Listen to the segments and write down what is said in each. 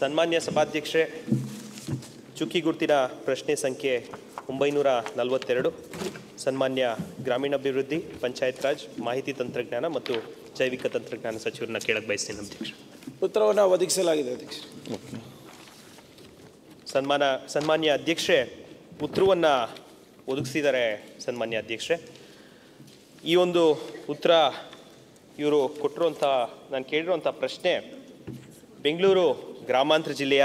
ಸನ್ಮಾನ್ಯ ಸಭಾಧ್ಯಕ್ಷೆ ಚುಕ್ಕಿ ಗುರುತಿನ ಪ್ರಶ್ನೆ ಸಂಖ್ಯೆ ಒಂಬೈನೂರ ನಲವತ್ತೆರಡು ಸನ್ಮಾನ್ಯ ಗ್ರಾಮೀಣಾಭಿವೃದ್ಧಿ ಪಂಚಾಯತ್ ರಾಜ್ ಮಾಹಿತಿ ತಂತ್ರಜ್ಞಾನ ಮತ್ತು ಜೈವಿಕ ತಂತ್ರಜ್ಞಾನ ಸಚಿವರನ್ನ ಕೇಳಕ್ಕೆ ಬಯಸ್ತೀನಿ ಅಧ್ಯಕ್ಷ ಉತ್ತರವನ್ನು ಒದಗಿಸಲಾಗಿದೆ ಅಧ್ಯಕ್ಷ ಸನ್ಮಾನ ಸನ್ಮಾನ್ಯ ಅಧ್ಯಕ್ಷೆ ಉತ್ತರವನ್ನು ಒದಗಿಸಿದ್ದಾರೆ ಸನ್ಮಾನ್ಯ ಅಧ್ಯಕ್ಷೆ ಈ ಒಂದು ಉತ್ತರ ಇವರು ಕೊಟ್ಟಿರುವಂಥ ನಾನು ಕೇಳಿರುವಂಥ ಪ್ರಶ್ನೆ ಬೆಂಗಳೂರು ಗ್ರಾಮಾಂತರ ಜಿಲ್ಲೆಯ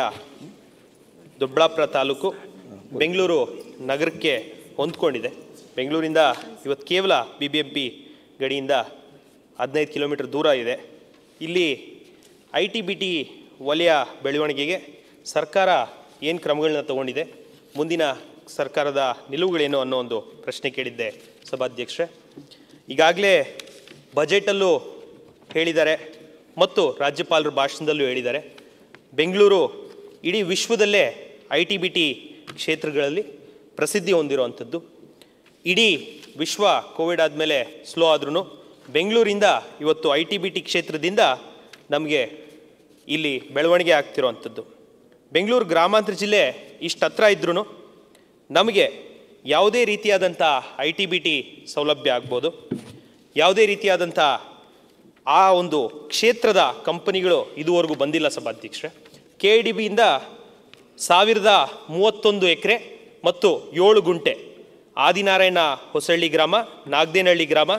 ದೊಡ್ಡಾಪುರ ತಾಲೂಕು ಬೆಂಗಳೂರು ನಗರಕ್ಕೆ ಹೊಂದ್ಕೊಂಡಿದೆ ಬೆಂಗಳೂರಿಂದ ಇವತ್ತು ಕೇವಲ ಬಿ ಬಿ ಎಂ ಪಿ ಗಡಿಯಿಂದ ಹದಿನೈದು ಕಿಲೋಮೀಟರ್ ದೂರ ಇದೆ ಇಲ್ಲಿ ಐ ಟಿ ಬಿ ಟಿ ವಲಯ ಬೆಳವಣಿಗೆಗೆ ಸರ್ಕಾರ ಏನು ಕ್ರಮಗಳನ್ನ ತಗೊಂಡಿದೆ ಮುಂದಿನ ಸರ್ಕಾರದ ನಿಲುವುಗಳೇನು ಅನ್ನೋ ಒಂದು ಪ್ರಶ್ನೆ ಕೇಳಿದ್ದೆ ಸಭಾಧ್ಯಕ್ಷೆ ಈಗಾಗಲೇ ಬಜೆಟಲ್ಲೂ ಹೇಳಿದ್ದಾರೆ ಮತ್ತು ರಾಜ್ಯಪಾಲರ ಭಾಷಣದಲ್ಲೂ ಹೇಳಿದ್ದಾರೆ ಬೆಂಗಳೂರು ಇಡೀ ವಿಶ್ವದಲ್ಲೇ ಐ ಟಿ ಬಿ ಟಿ ಕ್ಷೇತ್ರಗಳಲ್ಲಿ ಪ್ರಸಿದ್ಧಿ ಹೊಂದಿರುವಂಥದ್ದು ಇಡೀ ವಿಶ್ವ ಕೋವಿಡ್ ಆದಮೇಲೆ ಸ್ಲೋ ಆದ್ರೂ ಬೆಂಗಳೂರಿಂದ ಇವತ್ತು ಐ ಟಿ ಬಿ ಟಿ ಕ್ಷೇತ್ರದಿಂದ ನಮಗೆ ಇಲ್ಲಿ ಬೆಳವಣಿಗೆ ಆಗ್ತಿರೋವಂಥದ್ದು ಬೆಂಗಳೂರು ಗ್ರಾಮಾಂತರ ಜಿಲ್ಲೆ ಇಷ್ಟು ಹತ್ರ ಇದ್ರೂ ನಮಗೆ ಯಾವುದೇ ರೀತಿಯಾದಂಥ ಐ ಟಿ ಬಿ ಟಿ ಸೌಲಭ್ಯ ಆಗ್ಬೋದು ಯಾವುದೇ ರೀತಿಯಾದಂಥ ಆ ಒಂದು ಕ್ಷೇತ್ರದ ಕಂಪನಿಗಳು ಇದುವರೆಗೂ ಬಂದಿಲ್ಲ ಸಭಾಧ್ಯಕ್ಷರೇ ಕೆ ಡಿ ಬಿಯಿಂದ ಸಾವಿರದ ಮೂವತ್ತೊಂದು ಎಕರೆ ಮತ್ತು ಏಳು ಗುಂಟೆ ಆದಿನಾರಾಯಣ ಹೊಸಳ್ಳಿ ಗ್ರಾಮ ನಾಗ್ದೇನಹಳ್ಳಿ ಗ್ರಾಮ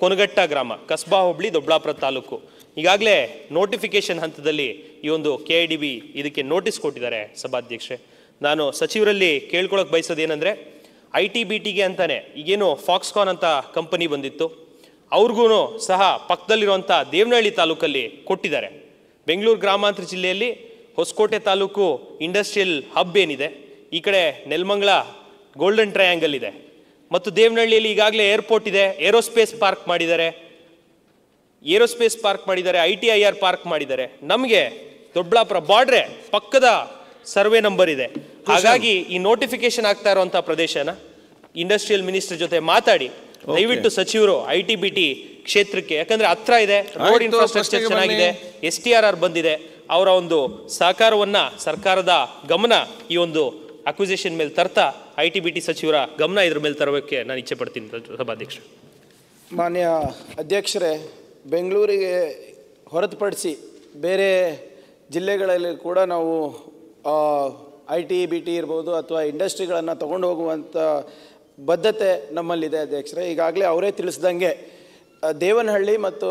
ಕೊನಗಟ್ಟ ಗ್ರಾಮ ಕಸ್ಬಾ ಹುಬ್ಳಿ ದೊಡ್ಡಾಪುರ ತಾಲೂಕು ಈಗಾಗಲೇ ನೋಟಿಫಿಕೇಶನ್ ಹಂತದಲ್ಲಿ ಈ ಒಂದು ಕೆ ಐ ಡಿ ಬಿ ಇದಕ್ಕೆ ನೋಟಿಸ್ ಕೊಟ್ಟಿದ್ದಾರೆ ಸಭಾಧ್ಯಕ್ಷರೇ ನಾನು ಸಚಿವರಲ್ಲಿ ಕೇಳ್ಕೊಳಕ್ಕೆ ಬಯಸೋದೇನೆಂದರೆ ಐ ಟಿ ಬಿ ಟಿಗೆ ಅಂತಾನೆ ಈಗೇನು ಫಾಕ್ಸ್ಕಾನ್ ಅಂತ ಕಂಪನಿ ಬಂದಿತ್ತು ಅವ್ರಿಗೂ ಸಹ ಪಕ್ಕದಲ್ಲಿರುವಂಥ ದೇವನಹಳ್ಳಿ ತಾಲೂಕಲ್ಲಿ ಕೊಟ್ಟಿದ್ದಾರೆ ಬೆಂಗಳೂರು ಗ್ರಾಮಾಂತರ ಜಿಲ್ಲೆಯಲ್ಲಿ ಹೊಸಕೋಟೆ ತಾಲೂಕು ಇಂಡಸ್ಟ್ರಿಯಲ್ ಹಬ್ ಏನಿದೆ ಈ ಕಡೆ ನೆಲ್ಮಂಗಳ ಗೋಲ್ಡನ್ ಟ್ರಯಾಂಗಲ್ ಇದೆ ಮತ್ತು ದೇವನಹಳ್ಳಿಯಲ್ಲಿ ಈಗಾಗಲೇ ಏರ್ಪೋರ್ಟ್ ಇದೆ ಏರೋಸ್ಪೇಸ್ ಪಾರ್ಕ್ ಮಾಡಿದ್ದಾರೆ ಏರೋಸ್ಪೇಸ್ ಪಾರ್ಕ್ ಮಾಡಿದ್ದಾರೆ I T I R park ಮಾಡಿದ್ದಾರೆ ನಮಗೆ ದೊಡ್ಡಬಳ್ಳಾಪುರ ಬಾರ್ಡ್ರೆ ಪಕ್ಕದ ಸರ್ವೆ ನಂಬರ್ ಇದೆ ಹಾಗಾಗಿ ಈ ನೋಟಿಫಿಕೇಶನ್ ಆಗ್ತಾ ಇರುವಂಥ ಪ್ರದೇಶನ ಇಂಡಸ್ಟ್ರಿಯಲ್ ಮಿನಿಸ್ಟರ್ ಜೊತೆ ಮಾತಾಡಿ ದಯವಿಟ್ಟು ಸಚಿವರು ಐ ಟಿ ಬಿ ಟಿ ಕ್ಷೇತ್ರಕ್ಕೆ ಯಾಕಂದ್ರೆ ಹತ್ರ ಇದೆ ರೋಡ್ ಇನ್ಫ್ರಾಸ್ಟ್ರಕ್ಚರ್ ಚೆನ್ನಾಗಿದೆ ಎಸ್ ಟಿ ಆರ್ ಆರ್ ಬಂದಿದೆ ಅವರ ಒಂದು ಸಹಕಾರವನ್ನ ಸರ್ಕಾರದ ಗಮನ ಈ ಒಂದು ಅಕ್ವಿಸೇಷನ್ ಮೇಲೆ ತರ್ತಾ ಐ ಟಿ ಬಿ ಟಿ ಸಚಿವರ ಗಮನ ಇದ್ರ ಮೇಲೆ ತರೋಕ್ಕೆ ನಾನು ಇಚ್ಛೆ ಪಡ್ತೀನಿ ಸಭಾಧ್ಯಕ್ಷ ಮಾನ್ಯ ಅಧ್ಯಕ್ಷರೇ ಬೆಂಗಳೂರಿಗೆ ಹೊರತುಪಡಿಸಿ ಬೇರೆ ಜಿಲ್ಲೆಗಳಲ್ಲಿ ಕೂಡ ನಾವು ಐ ಟಿ ಬಿ ಟಿ ಇರ್ಬೋದು ಅಥವಾ ಇಂಡಸ್ಟ್ರಿಗಳನ್ನು ತೊಗೊಂಡು ಹೋಗುವಂಥ ಬದ್ಧತೆ ನಮ್ಮಲ್ಲಿದೆ ಅಧ್ಯಕ್ಷರೇ ಈಗಾಗಲೇ ಅವರೇ ತಿಳಿಸ್ದಂಗೆ ದೇವನಹಳ್ಳಿ ಮತ್ತು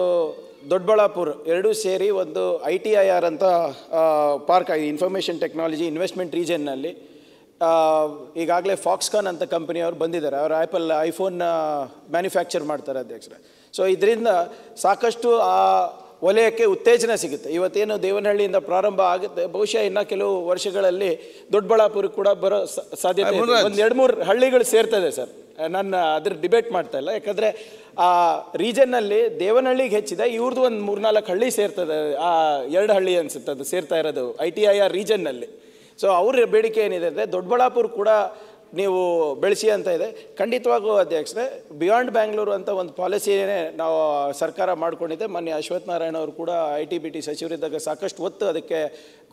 ದೊಡ್ಡಬಳ್ಳಾಪುರ ಎರಡೂ ಸೇರಿ ಒಂದು ಐ ಟಿ ಐ ಆರ್ ಅಂತ ಪಾರ್ಕ್ ಆಗಿದೆ ಇನ್ಫಾರ್ಮೇಷನ್ ಟೆಕ್ನಾಲಜಿ ಇನ್ವೆಸ್ಟ್ಮೆಂಟ್ ರೀಜನ್ನಲ್ಲಿ ಈಗಾಗಲೇ ಫಾಕ್ಸ್ಕಾನ್ ಅಂತ ಕಂಪನಿಯವರು ಬಂದಿದ್ದಾರೆ ಅವರು ಆ್ಯಪಲ್ ಐಫೋನ್ನ ಮ್ಯಾನುಫ್ಯಾಕ್ಚರ್ ಮಾಡ್ತಾರೆ ಅಧ್ಯಕ್ಷರೇ ಸೊ ಇದರಿಂದ ಸಾಕಷ್ಟು ಆ ವಲಯಕ್ಕೆ ಉತ್ತೇಜನ ಸಿಗುತ್ತೆ ಇವತ್ತೇನು ದೇವನಹಳ್ಳಿಯಿಂದ ಪ್ರಾರಂಭ ಆಗುತ್ತೆ ಬಹುಶಃ ಇನ್ನು ಕೆಲವು ವರ್ಷಗಳಲ್ಲಿ ದೊಡ್ಡಬಳ್ಳಾಪುರ ಕೂಡ ಬರೋ ಸಾಧ್ಯತೆ ಒಂದು ಎರಡು ಮೂರು ಹಳ್ಳಿಗಳು ಸೇರ್ತದೆ ಸರ್ ನಾನು ಅದ್ರ ಡಿಬೇಟ್ ಮಾಡ್ತಾ ಇಲ್ಲ ಯಾಕಂದರೆ ಆ ರೀಜನ್ನಲ್ಲಿ ದೇವನಹಳ್ಳಿಗೆ ಹೆಚ್ಚಿದೆ ಇವ್ರದ್ದು ಒಂದು ಮೂರ್ನಾಲ್ಕು ಹಳ್ಳಿ ಸೇರ್ತದೆ ಆ ಎರಡು ಹಳ್ಳಿ ಅನಿಸುತ್ತೆ ಅದು ಸೇರ್ತಾ ಇರೋದು ಐ ಟಿ ಐ ಆ ರೀಜನ್ನಲ್ಲಿ ಸೊ ಅವ್ರ ಬೇಡಿಕೆ ಏನಿದೆ ಅಂದರೆ ದೊಡ್ಡಬಳ್ಳಾಪುರ ಕೂಡ ನೀವು ಬೆಳೆಸಿ ಅಂತ ಇದೆ ಖಂಡಿತವಾಗೂ ಅಧ್ಯಕ್ಷರೇ ಬಿಯಾಂಡ್ ಬ್ಯಾಂಗ್ಳೂರು ಅಂತ ಒಂದು ಪಾಲಿಸಿಯೇ ನಾವು ಸರ್ಕಾರ ಮಾಡಿಕೊಂಡಿದ್ದೆ ಮೊನ್ನೆ ಅಶ್ವಥ್ ನಾರಾಯಣ ಅವರು ಕೂಡ ಐ ಟಿ ಬಿ ಟಿ ಸಚಿವರಿದ್ದಾಗ ಸಾಕಷ್ಟು ಒತ್ತು ಅದಕ್ಕೆ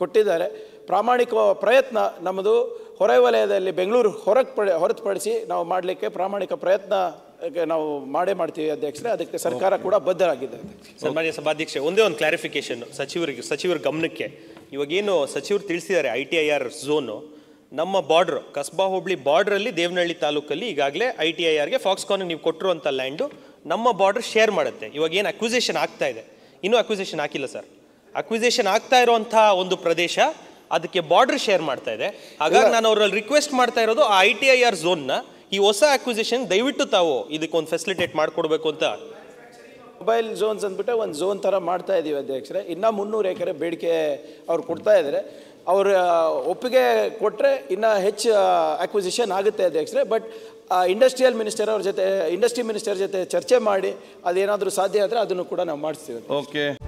ಕೊಟ್ಟಿದ್ದಾರೆ ಪ್ರಾಮಾಣಿಕ ಪ್ರಯತ್ನ ನಮ್ಮದು ಹೊರವಲಯದಲ್ಲಿ ಬೆಂಗಳೂರು ಹೊರಗೆ ಪಡೆ ಹೊರತುಪಡಿಸಿ ನಾವು ಮಾಡಲಿಕ್ಕೆ ಪ್ರಾಮಾಣಿಕ ಪ್ರಯತ್ನ ನಾವು ಮಾಡೇ ಮಾಡ್ತೀವಿ ಅಧ್ಯಕ್ಷರೇ ಅದಕ್ಕೆ ಸರ್ಕಾರ ಕೂಡ ಬದ್ಧರಾಗಿದೆ ಸನ್ಮಾನ್ಯ ಸಭಾಧ್ಯಕ್ಷೆ ಒಂದೇ ಒಂದು ಕ್ಲಾರಿಫಿಕೇಶನ್ ಸಚಿವರಿಗೆ ಸಚಿವರ ಗಮನಕ್ಕೆ ಇವಾಗೇನು ಸಚಿವರು ತಿಳಿಸಿದ್ದಾರೆ I T I R zone ನಮ್ಮ ಬಾರ್ಡ್ರ್ ಕಸ್ಬಾ ಹೋಬಳಿ ಬಾರ್ಡ್ರಲ್ಲಿ ದೇವನಹಳ್ಳಿ ತಾಲೂಕಲ್ಲಿ ಈಗಾಗಲೇ ಐ ಟಿ ಐ ಆರ್ಗೆ ಫಾಕ್ಸ್ಕಾನ್ ನೀವು ಕೊಟ್ಟಿರುವಂಥ ಲ್ಯಾಂಡು ನಮ್ಮ ಬಾರ್ಡರ್ ಶೇರ್ ಮಾಡುತ್ತೆ ಇವಾಗ ಏನು ಅಕ್ವಿಸೇಷನ್ ಆಗ್ತಾ ಇದೆ ಇನ್ನೂ ಅಕ್ವಿಸೇಷನ್ ಹಾಕಿಲ್ಲ ಸರ್ ಅಕ್ವಿಸೇಷನ್ ಆಗ್ತಾ ಇರುವಂತಹ ಒಂದು ಪ್ರದೇಶ ಅದಕ್ಕೆ ಬಾರ್ಡರ್ ಶೇರ್ ಮಾಡ್ತಾ ಇದೆ ಹಾಗಾಗಿ ನಾನು ಅವರಲ್ಲಿ ರಿಕ್ವೆಸ್ಟ್ ಮಾಡ್ತಾ ಇರೋದು ಆ ಐ ಟಿ ಐ ಆರ್ ಝೋನ್ನ ಈ ಹೊಸ ಅಕ್ವಿಸೇಷನ್ ದಯವಿಟ್ಟು ತಾವು ಇದಕ್ಕೊಂದು ಫೆಸಿಲಿಟೇಟ್ ಮಾಡಿಕೊಡ್ಬೇಕು ಅಂತ ಮೊಬೈಲ್ ಝೋನ್ಸ್ ಅಂದ್ಬಿಟ್ಟು ಒಂದು ಝೋನ್ ಥರ ಮಾಡ್ತಾ ಇದ್ದೀವಿ ಅಧ್ಯಕ್ಷರೇ ಇನ್ನೂ ಮುನ್ನೂರು ಎಕರೆ ಬೇಡಿಕೆ ಅವ್ರು ಕೊಡ್ತಾ ಇದ್ದಾರೆ ಅವ್ರ ಒಪ್ಪಿಗೆ ಕೊಟ್ಟರೆ ಇನ್ನೂ ಹೆಚ್ಚು ಅಕ್ವಿಸಿಷನ್ ಆಗುತ್ತೆ ಅಧ್ಯಕ್ಷರೇ ಬಟ್ ಇಂಡಸ್ಟ್ರಿಯಲ್ ಮಿನಿಸ್ಟರ್ ಅವ್ರ ಜೊತೆ ಇಂಡಸ್ಟ್ರಿ ಮಿನಿಸ್ಟರ್ ಜೊತೆ ಚರ್ಚೆ ಮಾಡಿ ಅದೇನಾದರೂ ಸಾಧ್ಯ ಆದರೆ ಅದನ್ನು ಕೂಡ ನಾವು ಮಾಡಿಸ್ತೀವಿ ಓಕೆ